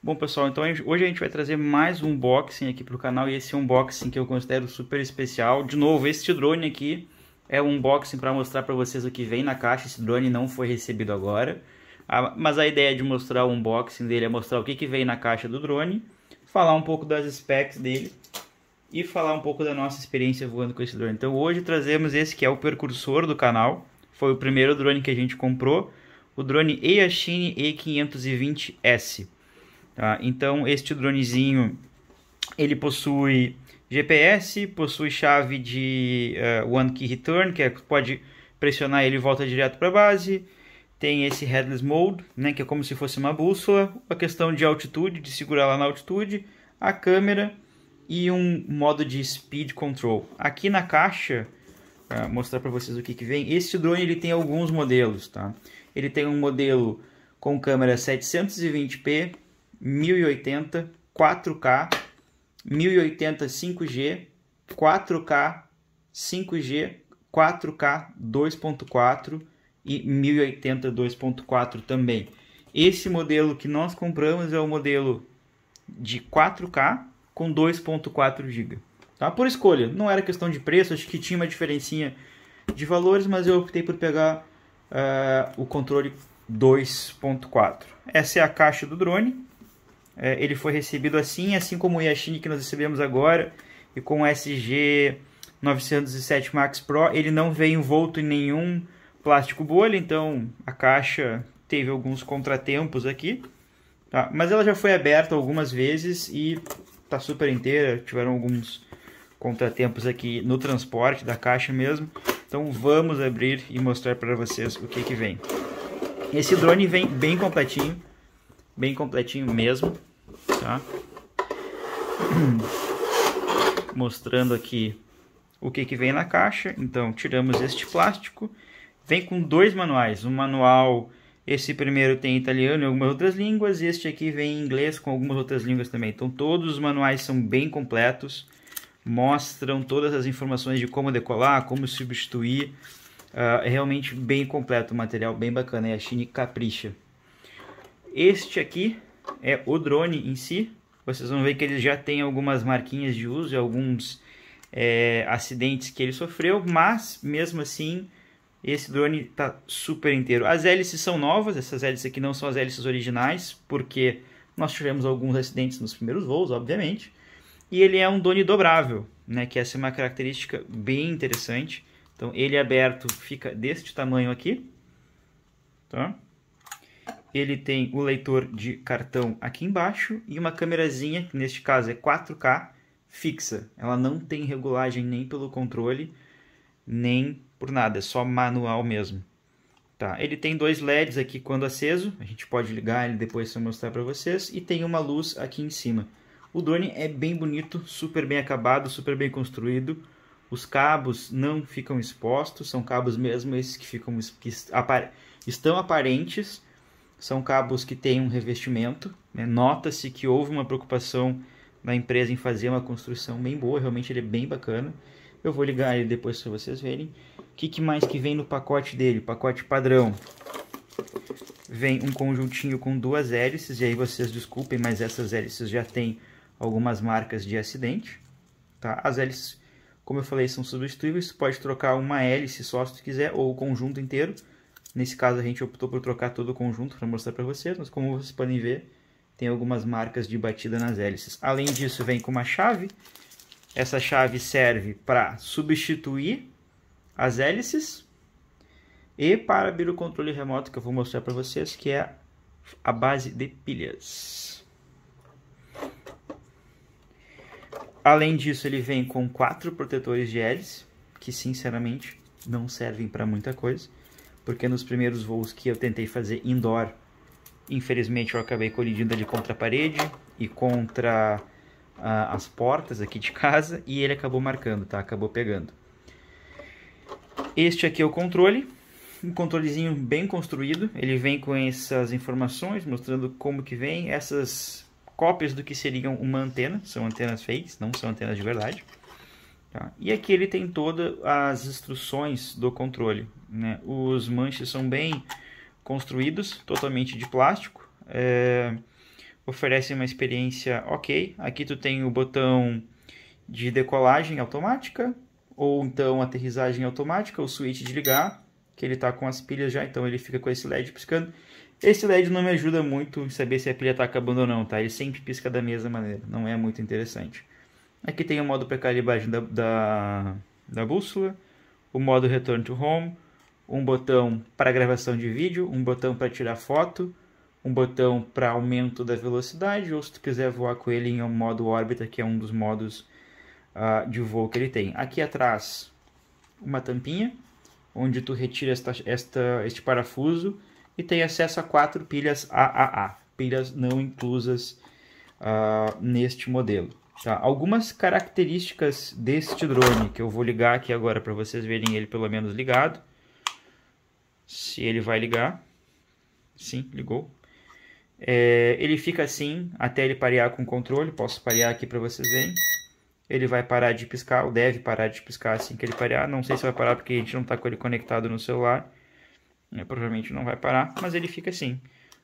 Bom pessoal, então hoje a gente vai trazer mais um unboxing aqui para o canal e esse unboxing que eu considero super especial. De novo, este drone aqui é um unboxing para mostrar para vocês o que vem na caixa. Esse drone não foi recebido agora, mas a ideia de mostrar o unboxing dele é mostrar o que, que vem na caixa do drone, falar um pouco das specs dele e falar um pouco da nossa experiência voando com esse drone. Então hoje trazemos esse que é o percursor do canal, foi o primeiro drone que a gente comprou, o drone eachine E520S. Tá? Então, este dronezinho, ele possui GPS, possui chave de uh, One Key Return, que é, pode pressionar ele e volta direto para a base. Tem esse Headless Mode, né, que é como se fosse uma bússola. A questão de altitude, de segurar lá na altitude. A câmera e um modo de Speed Control. Aqui na caixa, uh, mostrar para vocês o que, que vem. Este drone ele tem alguns modelos, tá? Ele tem um modelo com câmera 720p, 1080, 4K, 1080 5G, 4K, 5G, 4K 2.4 e 1080 2.4 também. Esse modelo que nós compramos é o modelo de 4K com 2.4 GB. Tá? Por escolha, não era questão de preço, acho que tinha uma diferencinha de valores, mas eu optei por pegar uh, o controle 2.4. Essa é a caixa do drone é, ele foi recebido assim, assim como o Yashini que nós recebemos agora, e com o SG 907 Max Pro, ele não veio envolto em nenhum plástico bolha, então a caixa teve alguns contratempos aqui, tá? mas ela já foi aberta algumas vezes e está super inteira, tiveram alguns contratempos aqui no transporte da caixa mesmo, então vamos abrir e mostrar para vocês o que que vem. Esse drone vem bem completinho, bem completinho mesmo, tá? Mostrando aqui o que, que vem na caixa. Então, tiramos este plástico. Vem com dois manuais. Um manual, esse primeiro tem italiano e algumas outras línguas. E este aqui vem em inglês com algumas outras línguas também. Então, todos os manuais são bem completos. Mostram todas as informações de como decolar, como substituir. Uh, é realmente bem completo o material, bem bacana. É a Chine Capricha. Este aqui é o drone em si. Vocês vão ver que ele já tem algumas marquinhas de uso e alguns é, acidentes que ele sofreu, mas mesmo assim esse drone está super inteiro. As hélices são novas, essas hélices aqui não são as hélices originais, porque nós tivemos alguns acidentes nos primeiros voos, obviamente. E ele é um drone dobrável, né, que essa é uma característica bem interessante. Então ele é aberto fica deste tamanho aqui, tá? ele tem o leitor de cartão aqui embaixo e uma câmerazinha, que neste caso é 4K, fixa. Ela não tem regulagem nem pelo controle, nem por nada, é só manual mesmo. Tá, ele tem dois LEDs aqui quando aceso, a gente pode ligar ele depois se eu mostrar para vocês, e tem uma luz aqui em cima. O drone é bem bonito, super bem acabado, super bem construído. Os cabos não ficam expostos, são cabos mesmo esses que ficam que estão aparentes, são cabos que têm um revestimento. Né? Nota-se que houve uma preocupação da empresa em fazer uma construção bem boa, realmente ele é bem bacana. Eu vou ligar ele depois para vocês verem. O que, que, mais que vem no pacote dele, pacote padrão? Vem um conjuntinho com duas hélices, e aí vocês desculpem, mas essas hélices já têm algumas marcas de acidente. Tá? As hélices, como eu falei, são substituíveis, Você pode trocar uma hélice só se tu quiser, ou o conjunto inteiro. Nesse caso a gente optou por trocar todo o conjunto para mostrar para vocês, mas como vocês podem ver, tem algumas marcas de batida nas hélices. Além disso, vem com uma chave. Essa chave serve para substituir as hélices e para abrir o controle remoto que eu vou mostrar para vocês, que é a base de pilhas. Além disso, ele vem com quatro protetores de hélice, que sinceramente não servem para muita coisa porque nos primeiros voos que eu tentei fazer indoor, infelizmente eu acabei colidindo ali contra a parede e contra uh, as portas aqui de casa e ele acabou marcando, tá? Acabou pegando. Este aqui é o controle, um controlezinho bem construído, ele vem com essas informações, mostrando como que vem, essas cópias do que seriam uma antena, são antenas fakes, não são antenas de verdade. Tá? E aqui ele tem todas as instruções do controle, né? Os manches são bem construídos, totalmente de plástico, é, oferecem uma experiência ok. Aqui tu tem o botão de decolagem automática, ou então aterrissagem automática, o switch de ligar, que ele está com as pilhas já, então ele fica com esse LED piscando. Esse LED não me ajuda muito em saber se a pilha está acabando ou não, tá? Ele sempre pisca da mesma maneira, não é muito interessante. Aqui tem o modo para calibragem da, da, da bússola, o modo return to home, um botão para gravação de vídeo, um botão para tirar foto, um botão para aumento da velocidade, ou se tu quiser voar com ele em um modo órbita, que é um dos modos uh, de voo que ele tem. Aqui atrás, uma tampinha, onde tu retira esta, esta, este parafuso e tem acesso a quatro pilhas AAA, pilhas não inclusas uh, neste modelo. Tá? Algumas características deste drone, que eu vou ligar aqui agora para vocês verem ele pelo menos ligado se ele vai ligar. Sim, ligou. É, ele fica assim até ele parear com o controle. Posso parear aqui para vocês verem. Ele vai parar de piscar, ou deve parar de piscar assim que ele parear. Não sei se vai parar porque a gente não está com ele conectado no celular. É, provavelmente não vai parar, mas ele fica assim.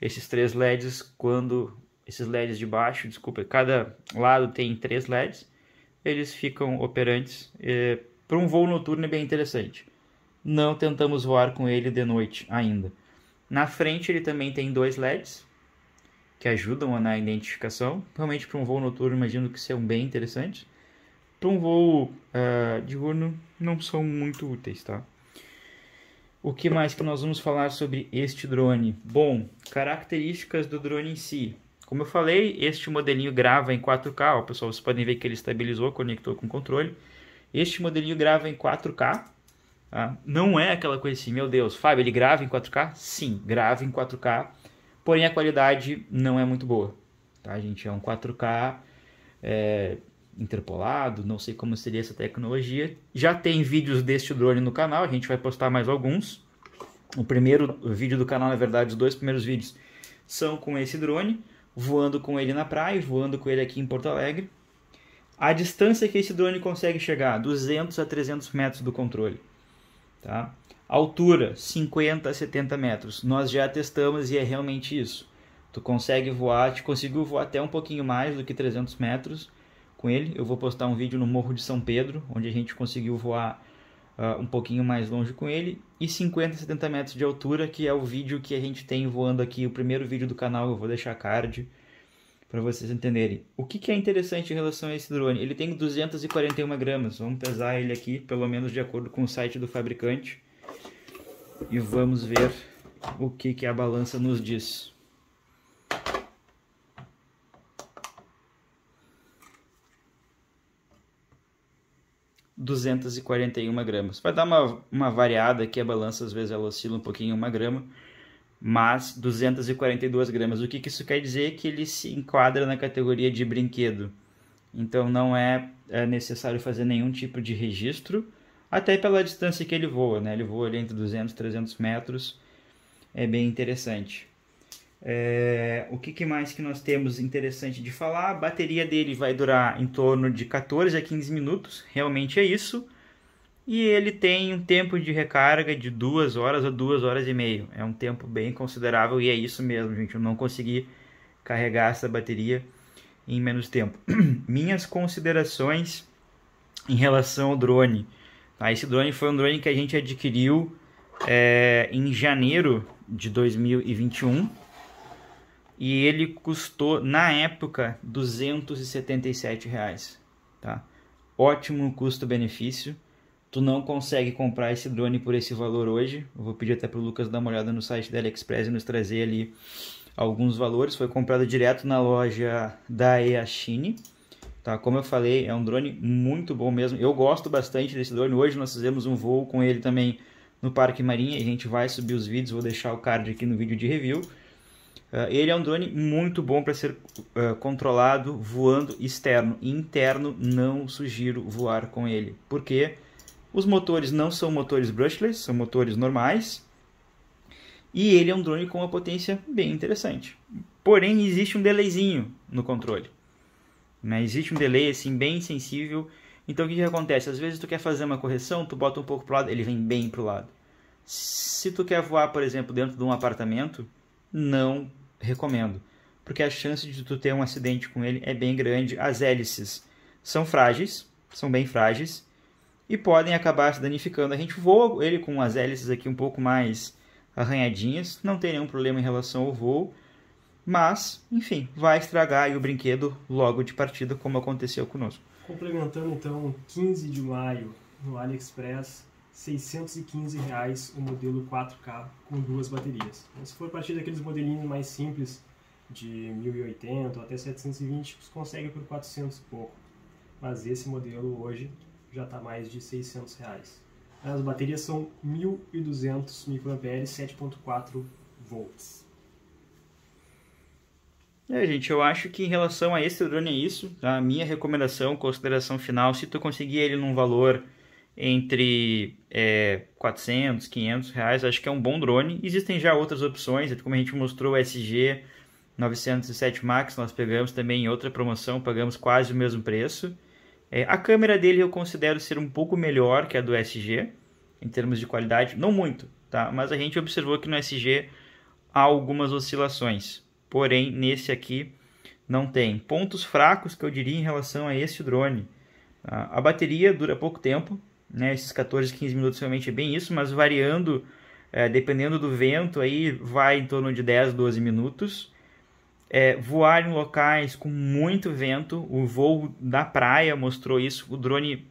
Esses três LEDs, quando... Esses LEDs de baixo, desculpa, cada lado tem três LEDs. Eles ficam operantes é, para um voo noturno é bem interessante não tentamos voar com ele de noite ainda. Na frente ele também tem dois LEDs que ajudam na identificação. Realmente para um voo noturno imagino que sejam bem interessantes. Para um voo uh, diurno não são muito úteis, tá? O que mais que nós vamos falar sobre este drone? Bom, características do drone em si. Como eu falei, este modelinho grava em 4K. Ó, pessoal, vocês podem ver que ele estabilizou, conectou com o controle. Este modelinho grava em 4K Tá? Não é aquela coisa assim, meu Deus, Fábio, ele grava em 4K? Sim, grava em 4K, porém a qualidade não é muito boa. Tá, gente? É um 4K é, interpolado, não sei como seria essa tecnologia. Já tem vídeos deste drone no canal, a gente vai postar mais alguns. O primeiro vídeo do canal, na verdade, os dois primeiros vídeos são com esse drone, voando com ele na praia, voando com ele aqui em Porto Alegre. A distância que esse drone consegue chegar, 200 a 300 metros do controle. Tá? Altura, 50 a 70 metros. Nós já testamos e é realmente isso. Tu consegue voar, te conseguiu voar até um pouquinho mais do que 300 metros com ele. Eu vou postar um vídeo no Morro de São Pedro, onde a gente conseguiu voar uh, um pouquinho mais longe com ele. E 50 a 70 metros de altura, que é o vídeo que a gente tem voando aqui, o primeiro vídeo do canal, eu vou deixar card para vocês entenderem. O que, que, é interessante em relação a esse drone? Ele tem 241 gramas. Vamos pesar ele aqui, pelo menos de acordo com o site do fabricante. E vamos ver o que, que a balança nos diz. Duzentos e quarenta e uma gramas. Vai dar uma, uma variada aqui, a balança às vezes ela oscila um pouquinho, uma grama, mas 242 gramas. O que, que isso quer dizer? Que ele se enquadra na categoria de brinquedo. Então não é, é necessário fazer nenhum tipo de registro, até pela distância que ele voa, né? Ele voa ali entre 200 e 300 metros, é bem interessante. É, o que, que, mais que nós temos interessante de falar? A bateria dele vai durar em torno de 14 a 15 minutos, realmente é isso e ele tem um tempo de recarga de duas horas ou duas horas e meia. É um tempo bem considerável e é isso mesmo, gente. Eu não consegui carregar essa bateria em menos tempo. Minhas considerações em relação ao drone. Tá? Esse drone foi um drone que a gente adquiriu é, em janeiro de 2021 e ele custou na época 277 reais, tá? Ótimo custo-benefício tu não consegue comprar esse drone por esse valor hoje. Eu vou pedir até para o Lucas dar uma olhada no site da AliExpress e nos trazer ali alguns valores. Foi comprado direto na loja da EAChine. Tá, como eu falei, é um drone muito bom mesmo. Eu gosto bastante desse drone. Hoje nós fizemos um voo com ele também no Parque Marinha. A gente vai subir os vídeos, vou deixar o card aqui no vídeo de review. Uh, ele é um drone muito bom para ser uh, controlado voando externo. Interno, não sugiro voar com ele. Por quê? Porque os motores não são motores brushless, são motores normais. E ele é um drone com uma potência bem interessante. Porém, existe um delayzinho no controle. Né? Existe um delay assim bem sensível. Então o que, que acontece? Às vezes tu quer fazer uma correção, tu bota um pouco para lado, ele vem bem para o lado. Se tu quer voar, por exemplo, dentro de um apartamento, não recomendo, porque a chance de tu ter um acidente com ele é bem grande. As hélices são frágeis, são bem frágeis e podem acabar se danificando. A gente voa ele com as hélices aqui um pouco mais arranhadinhas, não tem nenhum problema em relação ao voo, mas, enfim, vai estragar o brinquedo logo de partida, como aconteceu conosco. Complementando então, 15 de maio no AliExpress, 615 reais o modelo 4K com duas baterias. Se for partir daqueles modelinhos mais simples, de 1080 até 720, você consegue por 400 e pouco. Mas esse modelo hoje já está mais de 600 reais. As baterias são 1.200 microamperes, 7.4 volts. É, gente, eu acho que em relação a esse drone é isso. Tá? A minha recomendação, consideração final, se tu conseguir ele num valor entre é, 400, 500 reais, acho que é um bom drone. Existem já outras opções, como a gente mostrou o SG 907 Max, nós pegamos também em outra promoção, pagamos quase o mesmo preço. É, a câmera dele eu considero ser um pouco melhor que a do SG, em termos de qualidade, não muito, tá? Mas a gente observou que no SG há algumas oscilações, porém nesse aqui não tem. Pontos fracos que eu diria em relação a esse drone. A bateria dura pouco tempo, né? esses 14, 15 minutos realmente é bem isso, mas variando, é, dependendo do vento, aí vai em torno de 10, 12 minutos é, voar em locais com muito vento. O voo da praia mostrou isso. O drone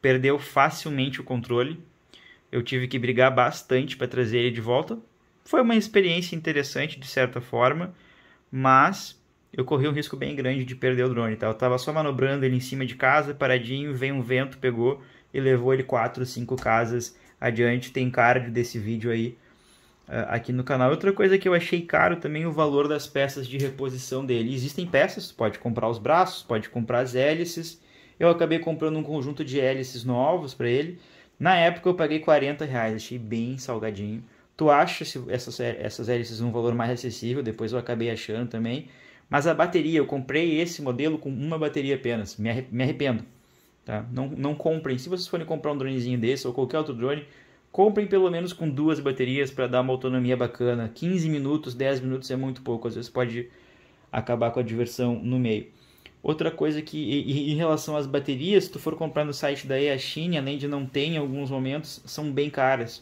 perdeu facilmente o controle. Eu tive que brigar bastante para trazer ele de volta. Foi uma experiência interessante de certa forma, mas eu corri um risco bem grande de perder o drone. Tá? Eu estava só manobrando ele em cima de casa, paradinho, veio um vento, pegou e levou ele 4, 5 casas adiante. Tem card desse vídeo aí ah, aqui no canal. Outra coisa que eu achei caro também o valor das peças de reposição dele. Existem peças, pode comprar os braços, pode comprar as hélices. Eu acabei comprando um conjunto de hélices novos para ele. Na época eu paguei 40 reais, achei bem salgadinho. Tu acha essas, essas hélices um valor mais acessível, depois eu acabei achando também. Mas a bateria, eu comprei esse modelo com uma bateria apenas, me arrependo. Tá? Não, não comprem, se vocês forem comprar um dronezinho desse ou qualquer outro drone, Comprem pelo menos com duas baterias para dar uma autonomia bacana. 15 minutos, 10 minutos é muito pouco, às vezes pode acabar com a diversão no meio. Outra coisa que, em relação às baterias, se tu for comprar no site da e além de não ter em alguns momentos, são bem caras.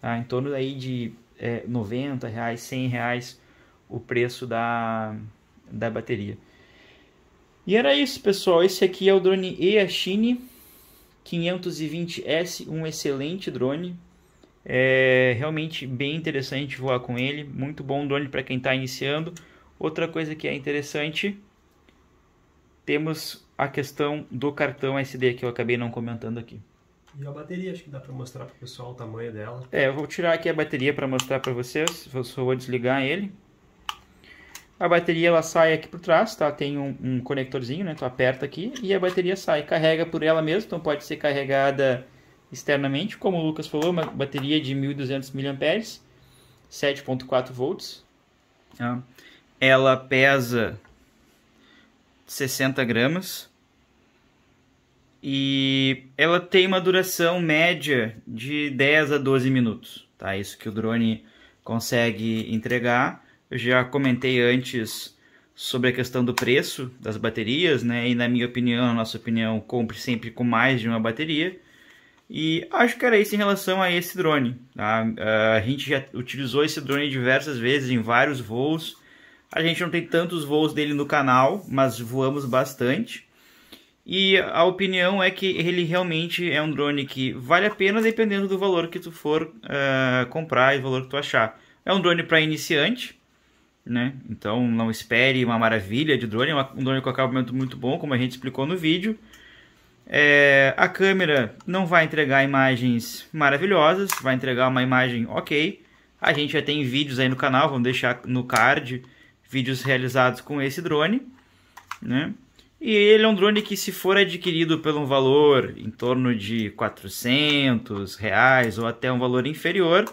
Tá? Em torno aí de é, 90 reais, 100 reais o preço da, da bateria. E era isso, pessoal. Esse aqui é o drone e 520S, um excelente drone. É realmente bem interessante voar com ele, muito bom drone para quem está iniciando. Outra coisa que é interessante, temos a questão do cartão SD que eu acabei não comentando aqui. E a bateria, acho que dá para mostrar para o pessoal o tamanho dela. É, eu vou tirar aqui a bateria para mostrar para vocês, eu só vou desligar ele. A bateria ela sai aqui por trás, tá? Tem um, um conectorzinho, né? Tu aperta aqui e a bateria sai. Carrega por ela mesma, então pode ser carregada externamente, como o Lucas falou, uma bateria de 1200 mAh, 7.4 volts. Tá. Ela pesa 60 gramas e ela tem uma duração média de 10 a 12 minutos. Tá? Isso que o drone consegue entregar. Eu já comentei antes sobre a questão do preço das baterias, né? E na minha opinião, na nossa opinião, compre sempre com mais de uma bateria. E acho que era isso em relação a esse drone. Tá? Ah, a gente já utilizou esse drone diversas vezes em vários voos. A gente não tem tantos voos dele no canal, mas voamos bastante. E a opinião é que ele realmente é um drone que vale a pena dependendo do valor que tu for uh, comprar e o valor que tu achar. É um drone para iniciante, né? Então não espere uma maravilha de drone, é um drone com acabamento muito bom, como a gente explicou no vídeo. É, a câmera não vai entregar imagens maravilhosas, vai entregar uma imagem ok. A gente já tem vídeos aí no canal, vamos deixar no card vídeos realizados com esse drone. Né? E ele é um drone que se for adquirido pelo um valor em torno de 400 reais ou até um valor inferior,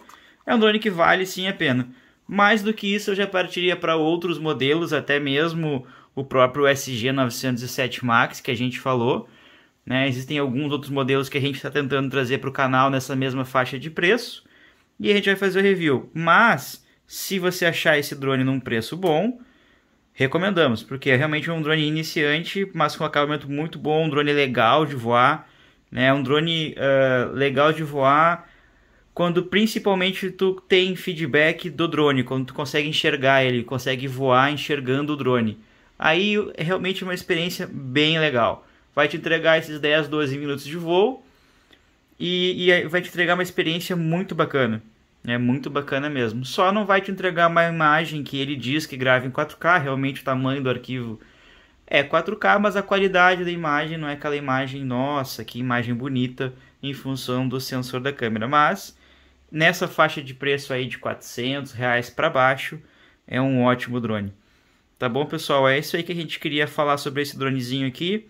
é um drone que vale sim a pena. Mais do que isso, eu já partiria para outros modelos, até mesmo o próprio SG 907 Max que a gente falou, né? Existem alguns outros modelos que a gente está tentando trazer para o canal nessa mesma faixa de preço e a gente vai fazer o review. Mas, se você achar esse drone num preço bom, recomendamos, porque é realmente um drone iniciante, mas com acabamento muito bom, um drone legal de voar, né? Um drone uh, legal de voar quando principalmente tu tem feedback do drone, quando tu consegue enxergar ele, consegue voar enxergando o drone. Aí é realmente uma experiência bem legal vai te entregar esses 10, 12 minutos de voo e, e vai te entregar uma experiência muito bacana. É muito bacana mesmo. Só não vai te entregar uma imagem que ele diz que grava em 4K, realmente o tamanho do arquivo é 4K, mas a qualidade da imagem não é aquela imagem, nossa, que imagem bonita em função do sensor da câmera. Mas nessa faixa de preço aí de 400 reais para baixo, é um ótimo drone. Tá bom, pessoal? É isso aí que a gente queria falar sobre esse dronezinho aqui.